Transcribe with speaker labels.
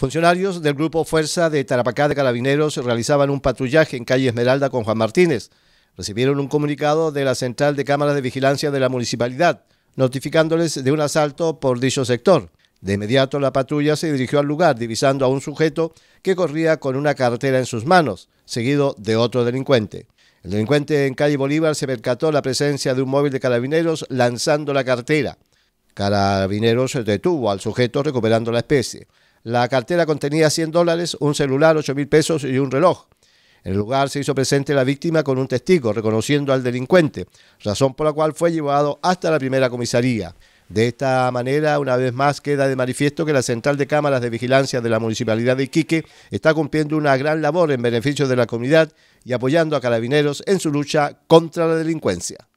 Speaker 1: Funcionarios del Grupo Fuerza de Tarapacá de Carabineros realizaban un patrullaje en calle Esmeralda con Juan Martínez. Recibieron un comunicado de la Central de Cámaras de Vigilancia de la Municipalidad, notificándoles de un asalto por dicho sector. De inmediato la patrulla se dirigió al lugar, divisando a un sujeto que corría con una cartera en sus manos, seguido de otro delincuente. El delincuente en calle Bolívar se percató la presencia de un móvil de carabineros lanzando la cartera. Carabineros detuvo al sujeto recuperando la especie. La cartera contenía 100 dólares, un celular, 8 mil pesos y un reloj. En el lugar se hizo presente la víctima con un testigo, reconociendo al delincuente, razón por la cual fue llevado hasta la primera comisaría. De esta manera, una vez más, queda de manifiesto que la Central de Cámaras de Vigilancia de la Municipalidad de Iquique está cumpliendo una gran labor en beneficio de la comunidad y apoyando a carabineros en su lucha contra la delincuencia.